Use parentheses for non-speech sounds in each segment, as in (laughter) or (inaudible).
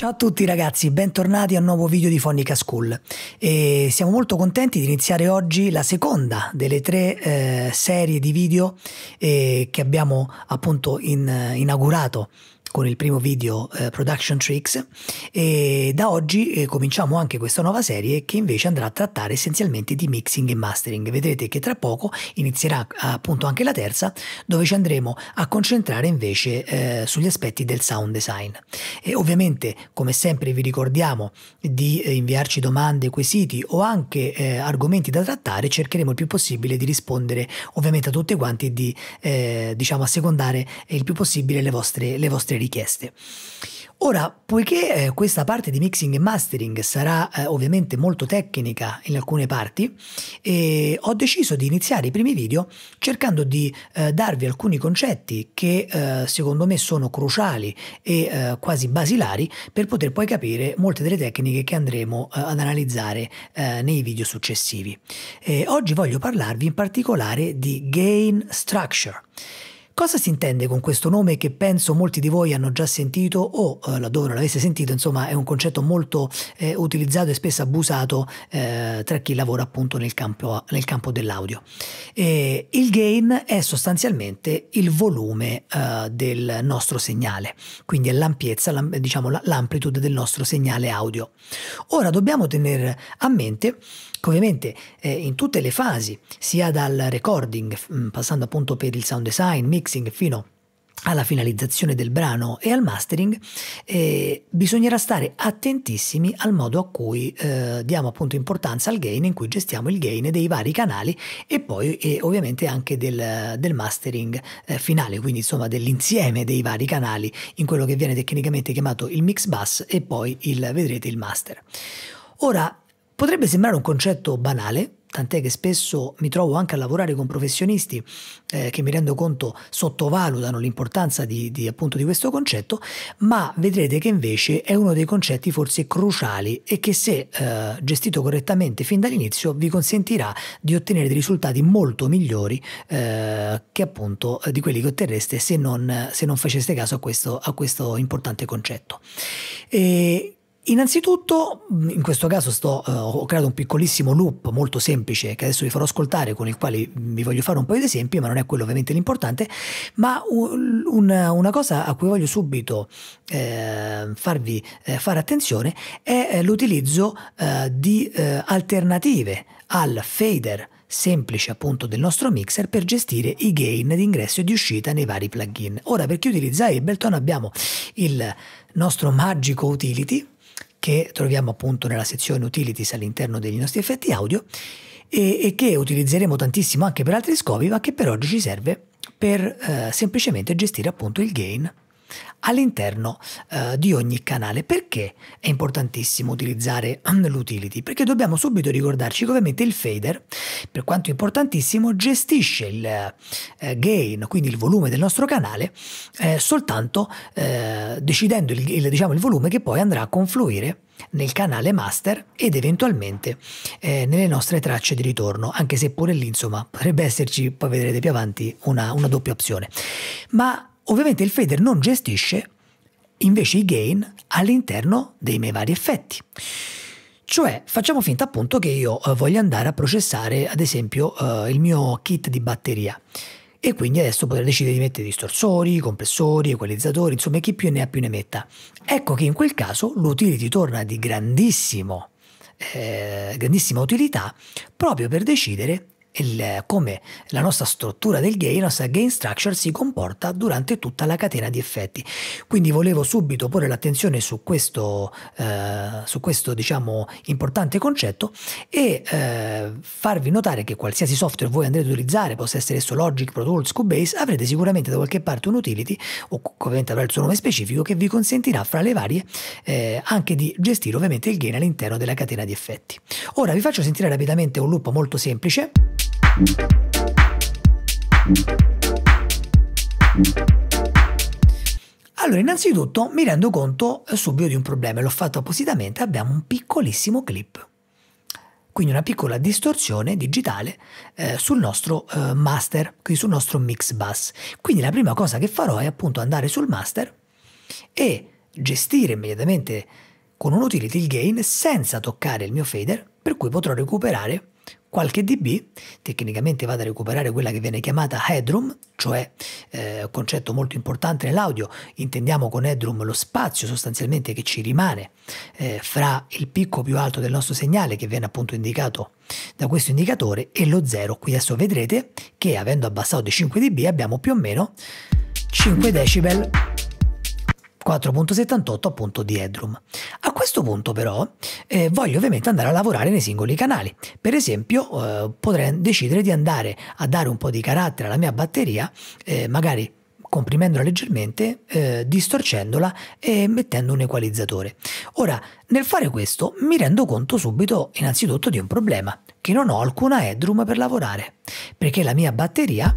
Ciao a tutti ragazzi, bentornati a un nuovo video di Fonica School. E siamo molto contenti di iniziare oggi la seconda delle tre eh, serie di video eh, che abbiamo appunto in, eh, inaugurato con il primo video eh, Production Tricks e da oggi eh, cominciamo anche questa nuova serie che invece andrà a trattare essenzialmente di mixing e mastering. Vedrete che tra poco inizierà appunto anche la terza dove ci andremo a concentrare invece eh, sugli aspetti del sound design. E ovviamente come sempre vi ricordiamo di eh, inviarci domande, quesiti o anche eh, argomenti da trattare, cercheremo il più possibile di rispondere ovviamente a tutti quanti e di eh, diciamo assecondare il più possibile le vostre, le vostre richieste. Ora, poiché eh, questa parte di mixing e mastering sarà eh, ovviamente molto tecnica in alcune parti, eh, ho deciso di iniziare i primi video cercando di eh, darvi alcuni concetti che eh, secondo me sono cruciali e eh, quasi basilari per poter poi capire molte delle tecniche che andremo ad analizzare nei video successivi. oggi voglio parlarvi in particolare di gain structure. Cosa si intende con questo nome che penso molti di voi hanno già sentito o eh, laddove non l'avesse sentito, insomma è un concetto molto eh, utilizzato e spesso abusato eh, tra chi lavora appunto nel campo, nel campo dell'audio. il gain è sostanzialmente il volume eh, del nostro segnale, quindi è l'ampiezza, l'am, diciamo l'amplitude del nostro segnale audio. Ora dobbiamo tenere a mente Ovviamente eh, in tutte le fasi, sia dal recording, mm, passando appunto per il sound design, mixing, fino alla finalizzazione del brano e al mastering, eh, bisognerà stare attentissimi al modo a cui eh, diamo appunto importanza al gain, in cui gestiamo il gain dei vari canali e poi eh, ovviamente anche del, del mastering eh, finale, quindi insomma dell'insieme dei vari canali in quello che viene tecnicamente chiamato il mix bus e poi il, vedrete il master. Ora, Potrebbe sembrare un concetto banale, tant'è che spesso mi trovo anche a lavorare con professionisti eh, che mi rendo conto sottovalutano l'importanza di, di, appunto, di questo concetto, ma vedrete che invece è uno dei concetti forse cruciali e che se eh, gestito correttamente fin dall'inizio vi consentirà di ottenere dei risultati molto migliori eh, che appunto eh, di quelli che otterreste se non, se non faceste caso a questo, a questo importante concetto. E Innanzitutto, in questo caso sto, uh, ho creato un piccolissimo loop molto semplice che adesso vi farò ascoltare, con il quale vi voglio fare un paio di esempi, ma non è quello ovviamente l'importante, ma un, una, una, cosa a cui voglio subito eh, farvi eh, fare attenzione è eh, l'utilizzo eh, di eh, alternative al fader semplice appunto del nostro mixer per gestire i gain di ingresso e di uscita nei vari plugin. Ora per chi utilizza Ableton abbiamo il nostro magico utility che troviamo appunto nella sezione utilities all'interno dei nostri effetti audio e, e, che utilizzeremo tantissimo anche per altri scopi, ma che per oggi ci serve per eh, semplicemente gestire appunto il gain all'interno eh, di ogni canale. Perché è importantissimo utilizzare l'utility? Perché dobbiamo subito ricordarci che ovviamente il fader, per quanto importantissimo, gestisce il eh, gain, quindi il volume del nostro canale, eh, soltanto eh, decidendo il, il, diciamo, il volume che poi andrà a confluire nel canale master ed eventualmente eh, nelle nostre tracce di ritorno, anche se pure lì insomma potrebbe esserci, poi vedrete più avanti, una, una doppia opzione. Ma Ovviamente il fader non gestisce invece i gain all'interno dei miei vari effetti. Cioè, facciamo finta appunto che io eh, voglia andare a processare, ad esempio, eh, il mio kit di batteria. E quindi adesso potrei decidere di mettere distorsori, compressori, equalizzatori, insomma chi più ne ha più ne metta. Ecco che in quel caso l'utility torna di grandissimo, eh, grandissima utilità proprio per decidere il, come la nostra struttura del gain, la nostra gain structure si comporta durante tutta la catena di effetti. Quindi volevo subito porre l'attenzione su questo, eh, su questo diciamo, importante concetto e eh, farvi notare che qualsiasi software voi andrete ad utilizzare, possa essere esso Logic, Pro Tools, Cubase, avrete sicuramente da qualche parte un utility o ovviamente avrà il suo nome specifico che vi consentirà fra le varie eh, anche di gestire ovviamente il gain all'interno della catena di effetti. Ora vi faccio sentire rapidamente un loop molto semplice. Allora, innanzitutto mi rendo conto eh, subito di un problema, l'ho fatto appositamente, abbiamo un piccolissimo clip, quindi una piccola distorsione digitale eh, sul nostro eh, master, quindi sul nostro mix bus. Quindi la prima cosa che farò è appunto andare sul master e gestire immediatamente con un utility il gain senza toccare il mio fader, per cui potrò recuperare qualche dB, tecnicamente vado a recuperare quella che viene chiamata headroom, cioè eh, concetto molto importante nell'audio, intendiamo con headroom lo spazio sostanzialmente che ci rimane eh, fra il picco più alto del nostro segnale che viene appunto indicato da questo indicatore e lo zero. Qui adesso vedrete che avendo abbassato di 5 dB abbiamo più o meno 5 decibel 4.78 appunto di Headroom. A questo punto però eh, voglio ovviamente andare a lavorare nei singoli canali. Per esempio eh, potrei decidere di andare a dare un po' di carattere alla mia batteria, eh, magari comprimendola leggermente, eh, distorcendola e mettendo un equalizzatore. Ora, nel fare questo mi rendo conto subito innanzitutto di un problema, che non ho alcuna headroom per lavorare, perché la mia batteria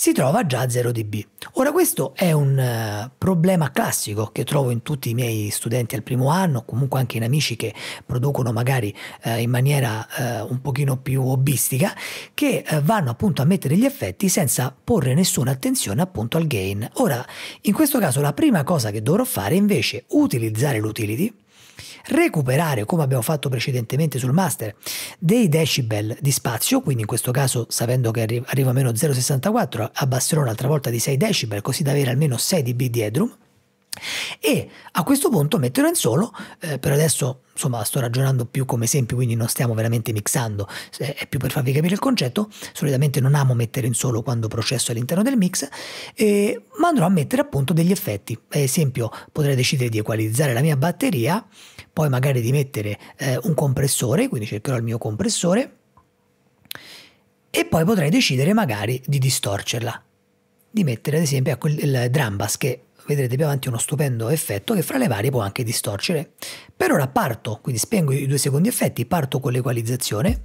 si trova già a 0 dB. Ora questo è un eh, problema classico che trovo in tutti i miei studenti al primo anno, comunque anche in amici che producono magari uh, in maniera uh, un pochino più hobbistica, che vanno appunto a mettere gli effetti senza porre nessuna attenzione appunto al gain. Ora, in questo caso la prima cosa che dovrò fare è utilizzare l'utility recuperare, come abbiamo fatto precedentemente sul master, dei decibel di spazio, quindi in questo caso sapendo che arriva a meno 0,64 abbasserò un'altra volta di 6 decibel così da avere almeno 6 dB di headroom e a questo punto metterò in solo, eh, per adesso insomma sto ragionando più come esempio, quindi non stiamo veramente mixando, è più per farvi capire il concetto, solitamente non amo mettere in solo quando processo all'interno del mix, eh, ma andrò a mettere appunto degli effetti, ad esempio potrei decidere di equalizzare la mia batteria, poi magari di mettere eh, un compressore, quindi cercherò il mio compressore, e poi potrei decidere magari di distorcerla, di mettere ad esempio ecco, il drum bass che vedrete più avanti uno stupendo effetto che fra le varie può anche distorcere. Per ora parto, quindi spengo i due secondi effetti, parto con l'equalizzazione.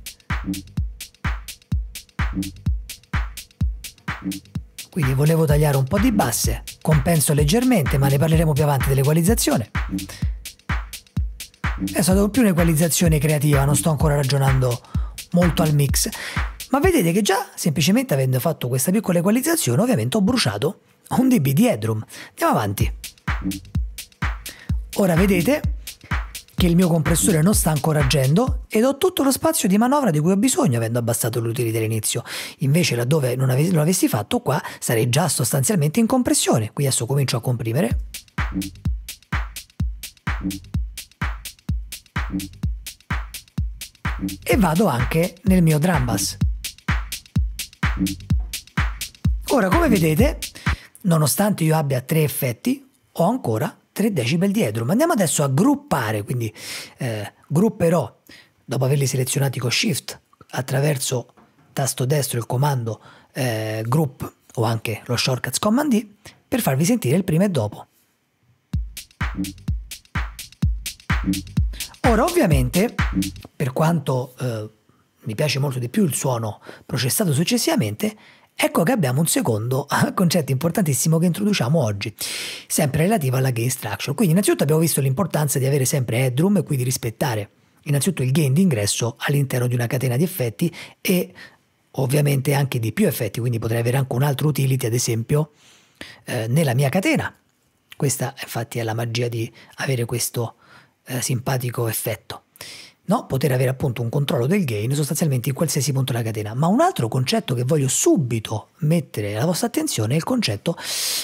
Quindi volevo tagliare un po' di basse, compenso leggermente, ma ne parleremo più avanti dell'equalizzazione. È stata più un'equalizzazione creativa, non sto ancora ragionando molto al mix. Ma vedete che già semplicemente avendo fatto questa piccola equalizzazione ovviamente ho bruciato un dB di headroom. Andiamo avanti. Ora vedete che il mio compressore non sta ancora agendo ed ho tutto lo spazio di manovra di cui ho bisogno avendo abbassato l'utility all'inizio. Invece laddove non, lo avessi fatto qua sarei già sostanzialmente in compressione. Qui adesso comincio a comprimere. E vado anche nel mio drum bus. Ora come vedete nonostante io abbia tre effetti, ho ancora 3 decibel dietro. Ma andiamo adesso a gruppare, quindi eh, grupperò, dopo averli selezionati con Shift, attraverso tasto destro il comando eh, group o anche lo Shortcuts command D, per farvi sentire il prima e dopo. Ora ovviamente, per quanto eh, mi piace molto di più il suono processato successivamente, Ecco che abbiamo un secondo (laughs) concetto importantissimo che introduciamo oggi, sempre relativo alla gain structure. Quindi innanzitutto abbiamo visto l'importanza di avere sempre headroom e quindi rispettare innanzitutto il gain d'ingresso all'interno di una catena di effetti e ovviamente anche di più effetti, quindi potrei avere anche un altro utility ad esempio eh, nella mia catena. Questa infatti è la magia di avere questo eh, simpatico effetto no? poter avere appunto un controllo del gain sostanzialmente in qualsiasi punto della catena. Ma un altro concetto che voglio subito mettere alla vostra attenzione è il concetto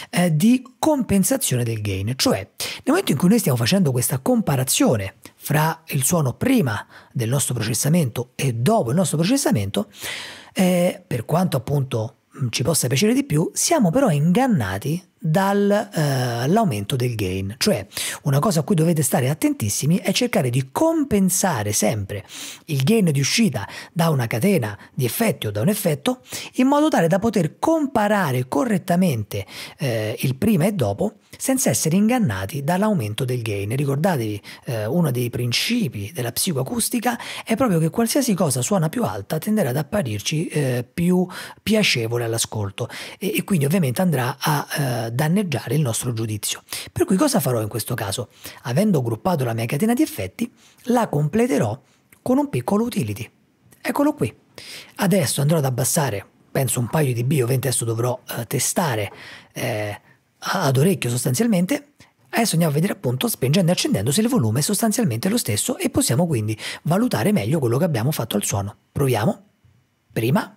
eh, di compensazione del gain, cioè nel momento in cui noi stiamo facendo questa comparazione fra il suono prima del nostro processamento e dopo il nostro processamento, eh, per quanto appunto ci possa piacere di più, siamo però ingannati dall'aumento eh, del gain. Cioè una cosa a cui dovete stare attentissimi è cercare di compensare sempre il gain di uscita da una catena di effetti o da un effetto in modo tale da poter comparare correttamente eh, il prima e dopo senza essere ingannati dall'aumento del gain. Ricordatevi, eh, uno dei principi della psicoacustica è proprio che qualsiasi cosa suona più alta tenderà ad apparirci eh, più piacevole all'ascolto e, e, quindi ovviamente andrà a eh, danneggiare il nostro giudizio. Per cui cosa farò in questo caso? Avendo gruppato la mia catena di effetti, la completerò con un piccolo utility. Eccolo qui. Adesso andrò ad abbassare, penso un paio di B, ovviamente adesso dovrò eh, testare eh, ad orecchio sostanzialmente, Adesso andiamo a vedere appunto spingendo e accendendo se il volume è sostanzialmente lo stesso e possiamo quindi valutare meglio quello che abbiamo fatto al suono. Proviamo. Prima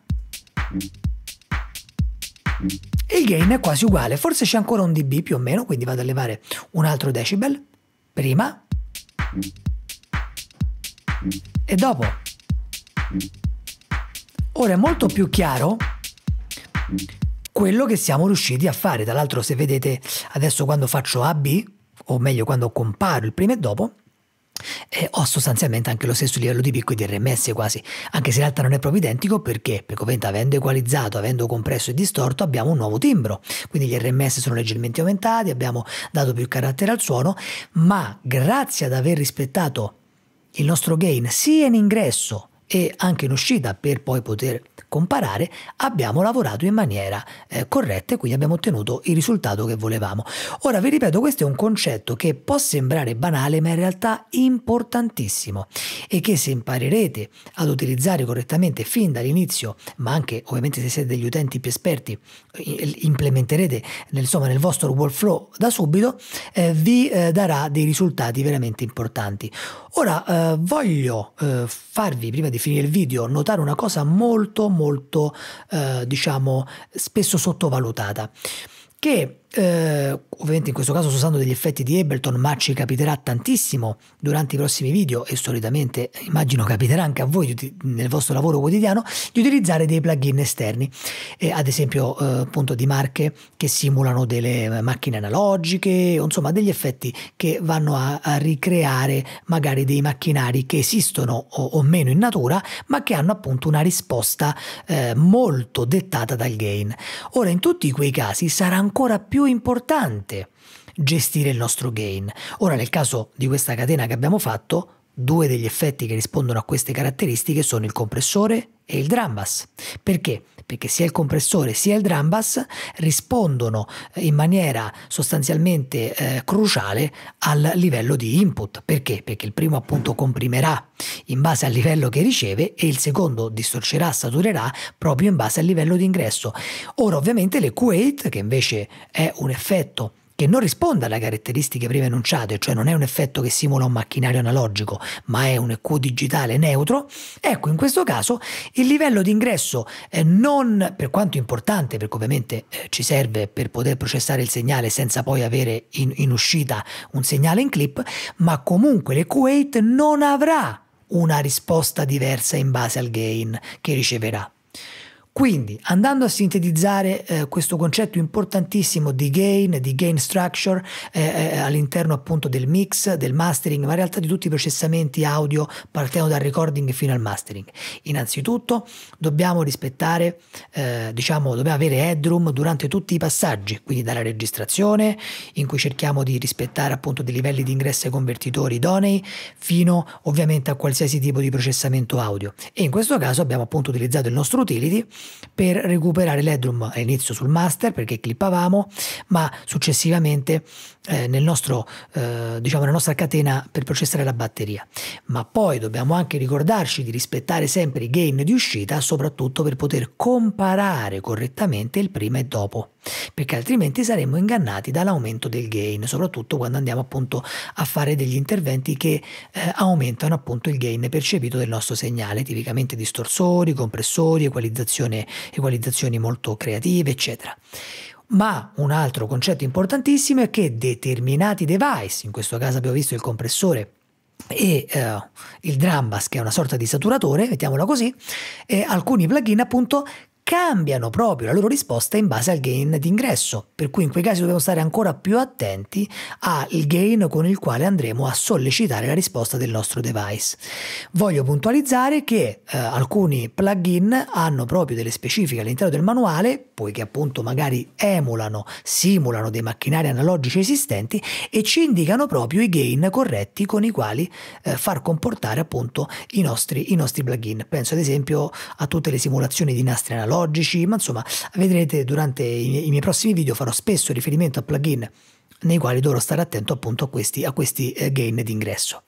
e il gain è quasi uguale, forse c'è ancora un dB più o meno, quindi vado a levare un altro decibel, prima e dopo. Ora è molto più chiaro quello che siamo riusciti a fare, tra l'altro se vedete adesso quando faccio AB, o meglio quando comparo il prima e dopo, eh, ho sostanzialmente anche lo stesso livello di picco di RMS quasi, anche se in realtà non è proprio identico perché, perché avendo equalizzato, avendo compresso e distorto abbiamo un nuovo timbro, quindi gli RMS sono leggermente aumentati, abbiamo dato più carattere al suono, ma grazie ad aver rispettato il nostro gain sia in ingresso e anche in uscita per poi poter comparare, abbiamo lavorato in maniera eh, corretta e quindi abbiamo ottenuto il risultato che volevamo. Ora vi ripeto, questo è un concetto che può sembrare banale, ma in realtà importantissimo e che se imparerete ad utilizzare correttamente fin dall'inizio, ma anche ovviamente se siete degli utenti più esperti, implementerete nel, insomma, nel vostro workflow da subito, eh, vi eh, darà dei risultati veramente importanti. Ora eh, voglio eh, farvi prima di finire il video, notare una cosa molto molto eh, diciamo spesso sottovalutata che eh, ovviamente in questo caso sto usando degli effetti di Ableton, ma ci capiterà tantissimo durante i prossimi video e solitamente eh, immagino capiterà anche a voi nel vostro lavoro quotidiano di utilizzare dei plugin esterni, eh, ad esempio eh, appunto di marche che simulano delle eh, macchine analogiche, insomma degli effetti che vanno a, a ricreare magari dei macchinari che esistono o, o, meno in natura, ma che hanno appunto una risposta eh, molto dettata dal gain. Ora in tutti quei casi sarà ancora più più importante gestire il nostro gain. Ora nel caso di questa catena che abbiamo fatto, Due degli effetti che rispondono a queste caratteristiche sono il compressore e il drum bass. Perché? Perché sia il compressore sia il drum bass rispondono eh, in maniera sostanzialmente eh, cruciale al livello di input. Perché? Perché il primo appunto comprimerà in base al livello che riceve e il secondo distorcerà, saturerà proprio in base al livello di ingresso. Ora ovviamente l'EQ8 che invece è un effetto che non risponde alle caratteristiche prima enunciate, cioè non è un effetto che simula un macchinario analogico, ma è un EQ digitale neutro, ecco in questo caso il livello di ingresso eh, non per quanto importante, perché ovviamente eh, ci serve per poter processare il segnale senza poi avere in, in uscita un segnale in clip, ma comunque l'EQ8 non avrà una risposta diversa in base al gain che riceverà. Quindi, andando a sintetizzare eh, questo concetto importantissimo di gain, di gain structure eh, eh, all'interno appunto del mix, del mastering, ma in realtà di tutti i processamenti audio partendo dal recording fino al mastering. Innanzitutto dobbiamo rispettare, eh, diciamo, dobbiamo avere headroom durante tutti i passaggi, quindi dalla registrazione, in cui cerchiamo di rispettare appunto dei livelli di ingresso ai convertitori idonei, fino ovviamente a qualsiasi tipo di processamento audio. E in questo caso abbiamo appunto utilizzato il nostro utility per recuperare l'headroom all'inizio sul master perché clippavamo, ma successivamente eh, nel nostro, eh, diciamo, nella nostra catena per processare la batteria. Ma poi dobbiamo anche ricordarci di rispettare sempre i gain di uscita, soprattutto per poter comparare correttamente il prima e dopo perché altrimenti saremmo ingannati dall'aumento del gain, soprattutto quando andiamo appunto a fare degli interventi che eh, aumentano appunto il gain percepito del nostro segnale, tipicamente distorsori, compressori, equalizzazioni molto creative, eccetera. Ma un altro concetto importantissimo è che determinati device, in questo caso abbiamo visto il compressore e eh, il drum bus che è una sorta di saturatore, mettiamola così, e alcuni plugin appunto cambiano proprio la loro risposta in base al gain d'ingresso, per cui in quei casi dobbiamo stare ancora più attenti al gain con il quale andremo a sollecitare la risposta del nostro device. Voglio puntualizzare che eh, alcuni plugin hanno proprio delle specifiche all'interno del manuale, poiché appunto magari emulano, simulano dei macchinari analogici esistenti e ci indicano proprio i gain corretti con i quali eh, far comportare appunto i nostri, i nostri plugin. Penso ad esempio a tutte le simulazioni di nastri analogici, logici, ma insomma vedrete durante i, i miei prossimi video farò spesso riferimento a plugin nei quali dovrò stare attento appunto a questi, a questi eh, gain d'ingresso.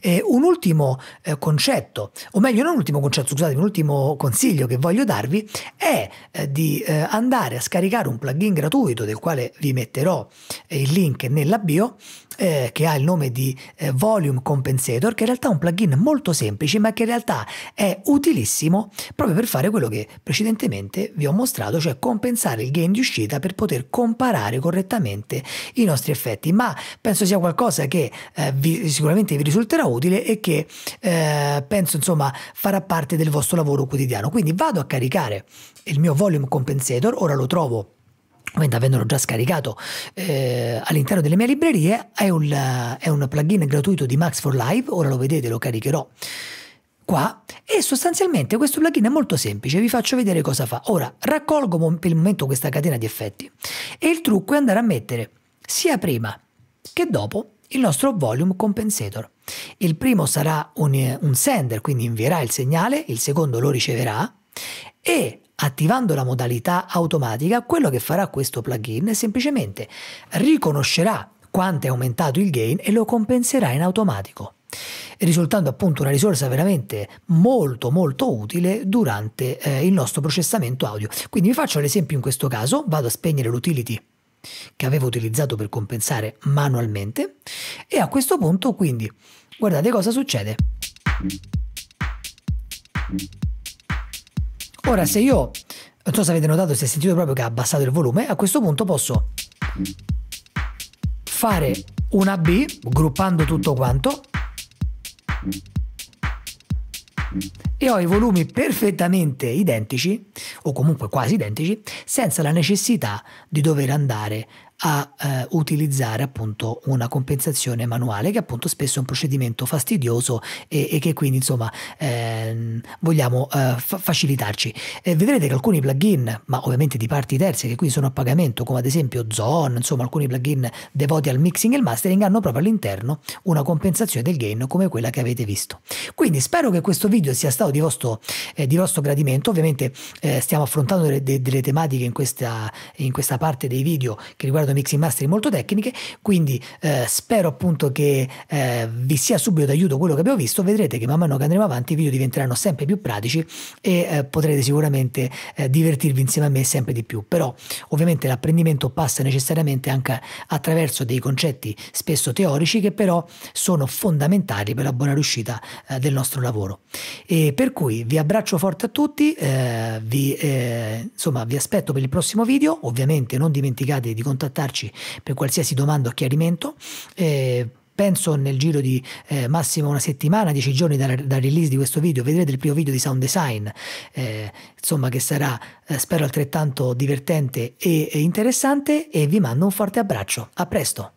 Eh, un ultimo eh, concetto, o meglio non un ultimo concetto, scusate, un ultimo consiglio che voglio darvi è eh, di eh, andare a scaricare un plugin gratuito del quale vi metterò eh, il link nella bio eh, che ha il nome di Volume Compensator, che in realtà è un plugin molto semplice ma che in realtà è utilissimo proprio per fare quello che precedentemente vi ho mostrato, cioè compensare il gain di uscita per poter comparare correttamente i nostri effetti, ma penso sia qualcosa che vi, sicuramente vi risulterà utile e che eh, penso insomma farà parte del vostro lavoro quotidiano. Quindi vado a caricare il mio volume compensator, ora lo trovo avendolo già scaricato eh, all'interno delle mie librerie, è un, è un plugin gratuito di Max 4 Live, ora lo vedete, lo caricherò qua e sostanzialmente questo plugin è molto semplice, vi faccio vedere cosa fa. Ora raccolgo per il momento questa catena di effetti e il trucco è andare a mettere sia prima che dopo il nostro volume compensator. Il primo sarà un, eh, un sender, quindi invierà il segnale, il secondo lo riceverà e attivando la modalità automatica, quello che farà questo plugin è semplicemente riconoscerà quanto è aumentato il gain e lo compenserà in automatico, risultando appunto una risorsa veramente molto molto utile durante eh, il nostro processamento audio. Quindi vi faccio l'esempio in questo caso, vado a spegnere l'utility che avevo utilizzato per compensare manualmente e a questo punto quindi guardate cosa succede. Ora se io, non so se avete notato, se sentito proprio che ha abbassato il volume, a questo punto posso fare una B, gruppando tutto quanto, e ho i volumi perfettamente identici o comunque quasi identici senza la necessità di dover andare a eh, utilizzare appunto una compensazione manuale che appunto spesso è un procedimento fastidioso e, e che quindi insomma ehm, vogliamo eh, fa- facilitarci. Eh, vedrete che alcuni plugin, ma ovviamente di parti terze che qui sono a pagamento, come ad esempio Zone, insomma alcuni plugin devoti al mixing e al mastering hanno proprio all'interno una compensazione del gain come quella che avete visto. Quindi spero che questo video sia stato di vostro, eh, di vostro gradimento, ovviamente eh, stiamo affrontando delle, delle tematiche in questa, in questa parte dei video che riguardano da mixing master molto tecniche, quindi eh, spero appunto che eh, vi sia subito d'aiuto quello che abbiamo visto, vedrete che man mano che andremo avanti i video diventeranno sempre più pratici e eh, potrete sicuramente eh, divertirvi insieme a me sempre di più, però ovviamente l'apprendimento passa necessariamente anche attraverso dei concetti spesso teorici che però sono fondamentali per la buona riuscita eh, del nostro lavoro. E per cui vi abbraccio forte a tutti, eh, vi, insomma vi aspetto per il prossimo video, ovviamente non dimenticate di contattare contattarci per qualsiasi domanda o chiarimento. Eh, penso nel giro di eh, massimo una settimana, dieci giorni dal, dal, release di questo video, vedrete il primo video di sound design, eh, insomma che sarà eh, spero altrettanto divertente e, e interessante e vi mando un forte abbraccio, a presto!